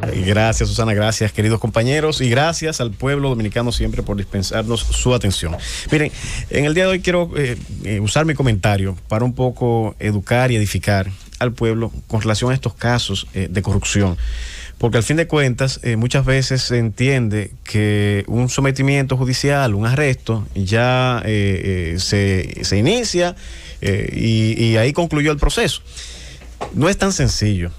Gracias, Susana. Gracias, queridos compañeros. Y gracias al pueblo dominicano siempre por dispensarnos su atención. Miren, en el día de hoy quiero eh, eh, usar mi comentario para un poco educar y edificar al pueblo con relación a estos casos eh, de corrupción. Porque al fin de cuentas, muchas veces se entiende que un sometimiento judicial, un arresto, ya se, se, inicia y ahí concluyó el proceso. No es tan sencillo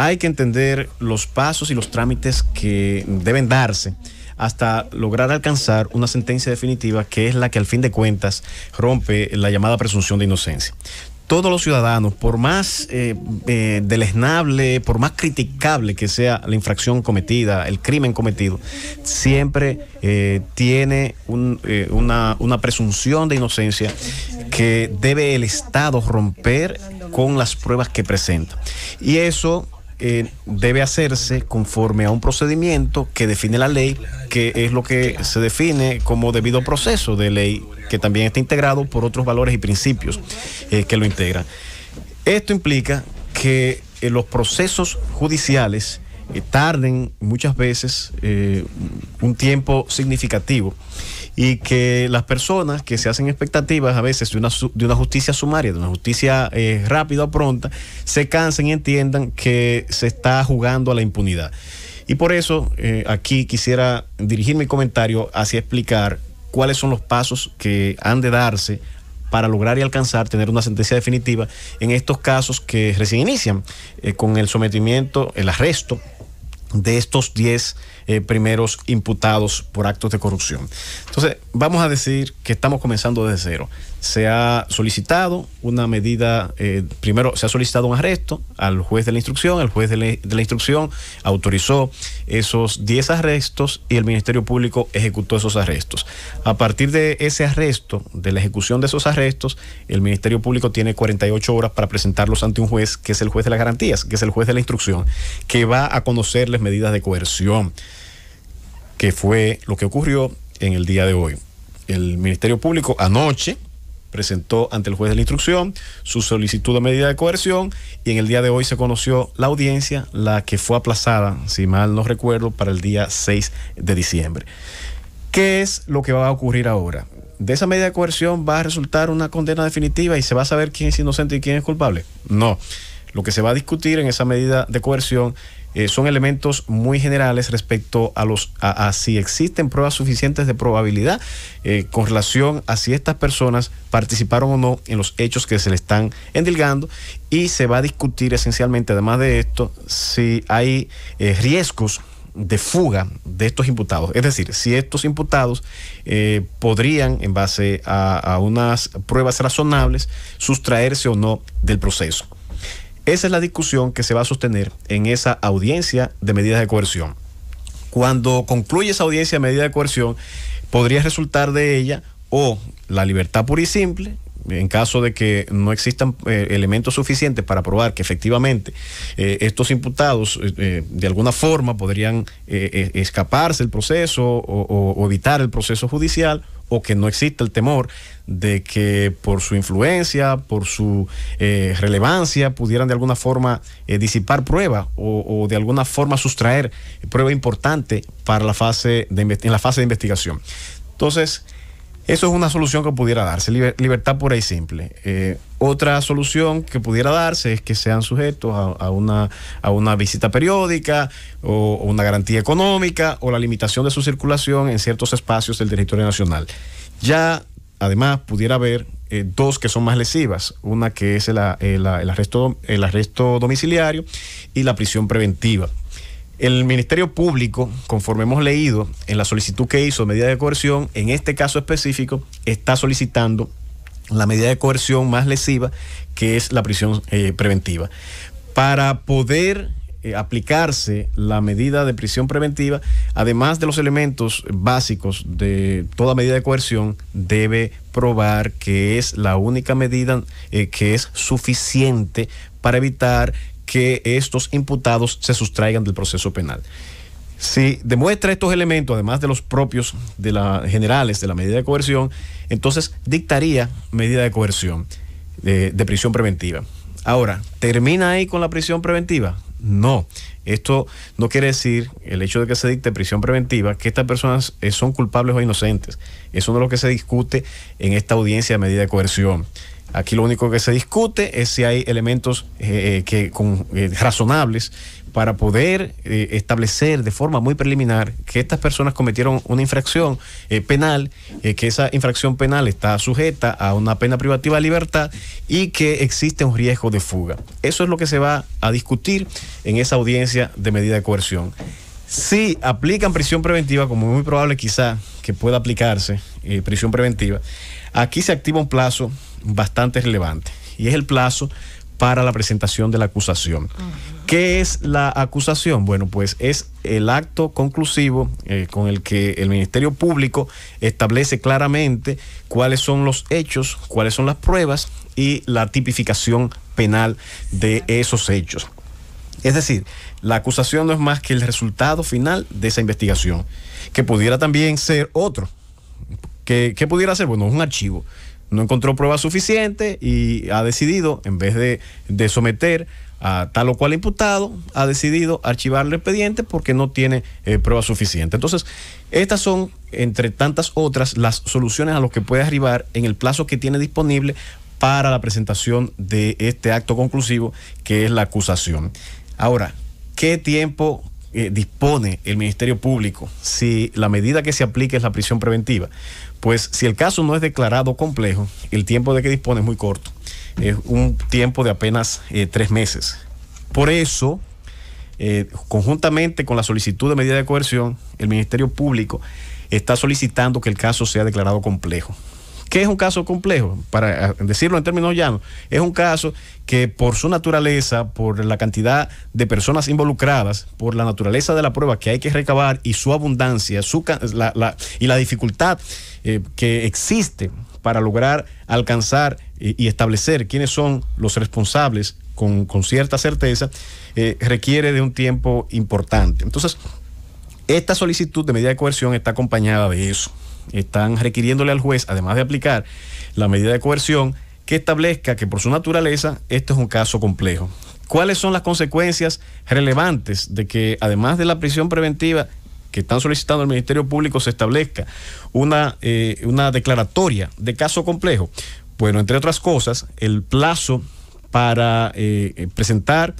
hay que entender los pasos y los trámites que deben darse hasta lograr alcanzar una sentencia definitiva que es la que al fin de cuentas rompe la llamada presunción de inocencia. Todos los ciudadanos, por más eh, eh por más criticable que sea la infracción cometida, el crimen cometido, siempre eh, tiene eh, una, una presunción de inocencia que debe el Estado romper con las pruebas que presenta. Y eso eh, debe hacerse conforme a un procedimiento que define la ley, que es lo que se define como debido proceso de ley, que también está integrado por otros valores y principios eh, que lo integran. Esto implica que eh, los procesos judiciales tarden muchas veces un tiempo significativo y que las personas que se hacen expectativas a veces de una, justicia sumaria, de una justicia eh, rápida o pronta, se cansen y entiendan que se está jugando a la impunidad. Y por eso eh, aquí quisiera dirigir mi comentario hacia explicar cuáles son los pasos que han de darse para lograr y alcanzar tener una sentencia definitiva en estos casos que recién inician eh, con el sometimiento, el arresto de estos 10 eh, primeros imputados por actos de corrupción. Entonces, vamos a decir que estamos comenzando desde cero se ha solicitado una medida, eh, primero se ha solicitado un arresto al juez de la instrucción, el juez de la, instrucción autorizó esos 10 arrestos y el Ministerio Público ejecutó esos arrestos. A partir de ese arresto, de la ejecución de esos arrestos, el Ministerio Público tiene 48 horas para presentarlos ante un juez, que es el juez de las garantías, que es el juez de la instrucción, que va a conocer las medidas de coerción, que fue lo que ocurrió en el día de hoy. El Ministerio Público anoche, presentó ante el juez de la instrucción su solicitud de medida de coerción y en el día de hoy se conoció la audiencia, la que fue aplazada, si mal no recuerdo, para el día 6 de diciembre. ¿Qué es lo que va a ocurrir ahora? ¿De esa medida de coerción va a resultar una condena definitiva y se va a saber quién es inocente y quién es culpable? No. Lo que se va a discutir en esa medida de coerción eh, son elementos muy generales respecto a, los, a, si existen pruebas suficientes de probabilidad eh, con relación a si estas personas participaron o no en los hechos que se le están endilgando y se va a discutir esencialmente, además de esto, si hay eh, riesgos de fuga de estos imputados. Es decir, si estos imputados podrían, en base a unas pruebas razonables, sustraerse o no del proceso. Esa es la discusión que se va a sostener en esa audiencia de medidas de coerción. Cuando concluye esa audiencia de medidas de coerción, podría resultar de ella o la libertad pura y simple, en caso de que no existan eh, elementos suficientes para probar que efectivamente eh, estos imputados eh, de alguna forma podrían escaparse del proceso o, evitar el proceso judicial, o que no exista el temor de que por su influencia, por su relevancia, pudieran de alguna forma disipar prueba o, de alguna forma sustraer prueba importante para la fase de, en la fase de investigación. Entonces, eso es una solución que pudiera darse, libertad pura y simple. Eh, otra solución que pudiera darse es que sean sujetos a, una, visita periódica o, una garantía económica o la limitación de su circulación en ciertos espacios del territorio nacional. Ya, además, pudiera haber eh, dos que son más lesivas, una que es el, arresto, el arresto domiciliario y la prisión preventiva. El Ministerio Público, conforme hemos leído en la solicitud que hizo de medida de coerción, en este caso específico, está solicitando la medida de coerción más lesiva, que es la prisión eh, preventiva. Para poder eh, aplicarse la medida de prisión preventiva, además de los elementos básicos de toda medida de coerción, debe probar que es la única medida eh, que es suficiente para evitar que estos imputados se sustraigan del proceso penal. Si demuestra estos elementos, además de los propios de generales de la medida de coerción, entonces dictaría medida de coerción de, de prisión preventiva. Ahora, ¿termina ahí con la prisión preventiva? No. Esto no quiere decir, el hecho de que se dicte prisión preventiva, que estas personas eh, son culpables o inocentes. Eso no es lo que se discute en esta audiencia de medida de coerción. Aquí lo único que se discute es si hay elementos eh, eh, que, eh, razonables para poder establecer de forma muy preliminar que estas personas cometieron una infracción penal, que esa infracción penal está sujeta a una pena privativa de libertad y que existe un riesgo de fuga. Eso es lo que se va a discutir en esa audiencia de medida de coerción. Si aplican prisión preventiva, como es muy probable quizá que pueda aplicarse prisión preventiva, Aquí se activa un plazo bastante relevante y es el plazo para la presentación de la acusación. ¿Qué es la acusación? Bueno, pues es el acto conclusivo eh, con el que el Ministerio Público establece claramente cuáles son los hechos, cuáles son las pruebas y la tipificación penal de esos hechos. Es decir, la acusación no es más que el resultado final de esa investigación, que pudiera también ser otro, ¿Qué, pudiera hacer? Bueno, un archivo. No encontró pruebas suficientes y ha decidido, en vez de, someter a tal o cual imputado, ha decidido archivar el expediente porque no tiene eh, pruebas suficientes. Entonces, estas son, entre tantas otras, las soluciones a las que puede arribar en el plazo que tiene disponible para la presentación de este acto conclusivo, que es la acusación. Ahora, ¿qué tiempo eh, dispone el Ministerio Público si la medida que se aplica es la prisión preventiva. Pues si el caso no es declarado complejo, el tiempo de que dispone es muy corto. Es un tiempo de apenas eh, tres meses. Por eso, eh, conjuntamente con la solicitud de medida de coerción, el Ministerio Público está solicitando que el caso sea declarado complejo que es un caso complejo? Para eh, decirlo en términos llanos, es un caso que por su naturaleza, por la cantidad de personas involucradas, por la naturaleza de la prueba que hay que recabar y su abundancia su, y la dificultad eh, que existe para lograr alcanzar eh, y, establecer quiénes son los responsables con, cierta certeza, requiere de un tiempo importante. Entonces, esta solicitud de medida de coerción está acompañada de eso están requiriéndole al juez, además de aplicar la medida de coerción, que establezca que por su naturaleza esto es un caso complejo. ¿Cuáles son las consecuencias relevantes de que, además de la prisión preventiva que están solicitando el Ministerio Público, se establezca una, eh, declaratoria de caso complejo? Bueno, entre otras cosas, el plazo para eh, presentar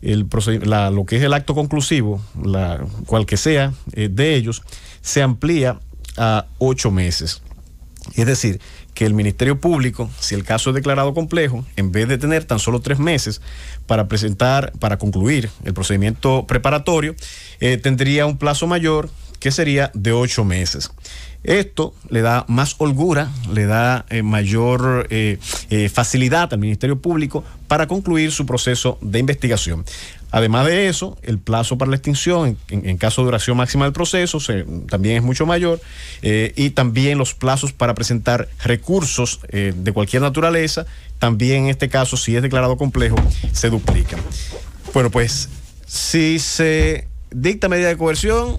el lo que es el acto conclusivo, la, cual que sea eh, de ellos, se amplía a ocho meses. Es decir, que el Ministerio Público, si el caso es declarado complejo, en vez de tener tan solo tres meses para presentar, para concluir el procedimiento preparatorio, eh, tendría un plazo mayor que sería de ocho meses. Esto le da más holgura, le da eh, mayor eh, facilidad al Ministerio Público para concluir su proceso de investigación. Además de eso, el plazo para la extinción, en, caso de duración máxima del proceso, también es mucho mayor, eh, y también los plazos para presentar recursos eh, de cualquier naturaleza, también en este caso, si es declarado complejo, se duplican. Bueno, pues si se dicta medida de coerción,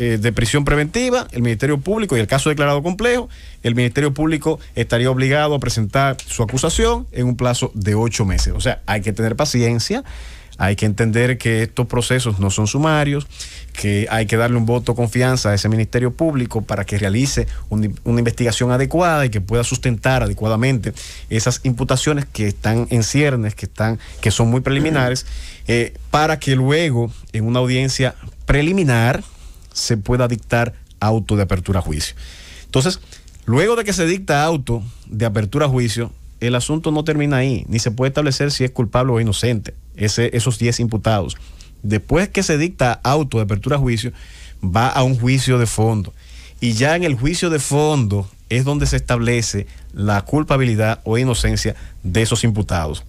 eh, de prisión preventiva, el Ministerio Público, y el caso declarado complejo, el Ministerio Público estaría obligado a presentar su acusación en un plazo de ocho meses. O sea, hay que tener paciencia. Hay que entender que estos procesos no son sumarios, que hay que darle un voto de confianza a ese Ministerio Público para que realice una investigación adecuada y que pueda sustentar adecuadamente esas imputaciones que están en ciernes, que, están, que son muy preliminares, eh, para que luego en una audiencia preliminar, se pueda dictar auto de apertura a juicio. Entonces, luego de que se dicta auto de apertura a juicio, el asunto no termina ahí, ni se puede establecer si es culpable o inocente, ese, esos 10 imputados. Después que se dicta auto de apertura a juicio, va a un juicio de fondo. Y ya en el juicio de fondo es donde se establece la culpabilidad o inocencia de esos imputados.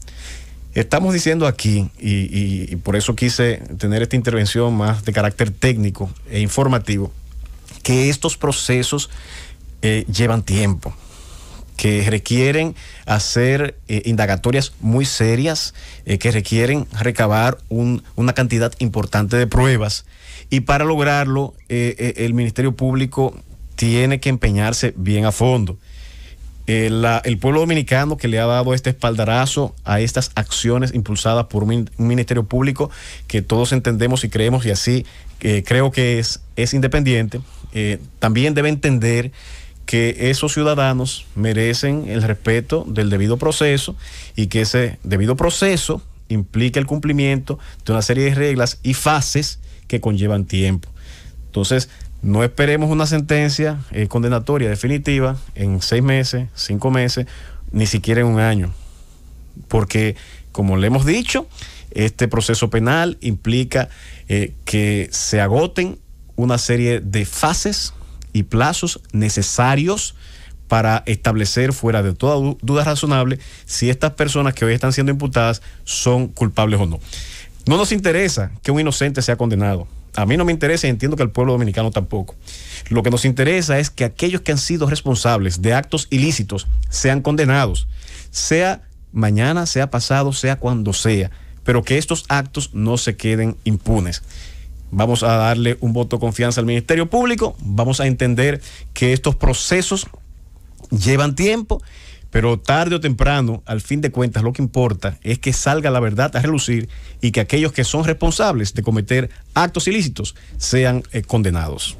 Estamos diciendo aquí, y, por eso quise tener esta intervención más de carácter técnico e informativo, que estos procesos eh, llevan tiempo, que requieren hacer eh, indagatorias muy serias, eh, que requieren recabar una cantidad importante de pruebas. Y para lograrlo, el Ministerio Público tiene que empeñarse bien a fondo. Eh, el pueblo dominicano que le ha dado este espaldarazo a estas acciones impulsadas por un ministerio público que todos entendemos y creemos y así eh, creo que es, es independiente, eh, también debe entender que esos ciudadanos merecen el respeto del debido proceso y que ese debido proceso implica el cumplimiento de una serie de reglas y fases que conllevan tiempo. Entonces, no esperemos una sentencia eh, condenatoria definitiva en seis meses, cinco meses, ni siquiera en un año. Porque, como le hemos dicho, este proceso penal implica eh, que se agoten una serie de fases y plazos necesarios para establecer fuera de toda duda razonable si estas personas que hoy están siendo imputadas son culpables o no. No nos interesa que un inocente sea condenado a mí no me interesa y entiendo que al pueblo dominicano tampoco. Lo que nos interesa es que aquellos que han sido responsables de actos ilícitos sean condenados, sea mañana, sea pasado, sea cuando sea, pero que estos actos no se queden impunes. Vamos a darle un voto de confianza al Ministerio Público, vamos a entender que estos procesos llevan tiempo pero tarde o temprano, al fin de cuentas, lo que importa es que salga la verdad a relucir y que aquellos que son responsables de cometer actos ilícitos sean eh, condenados.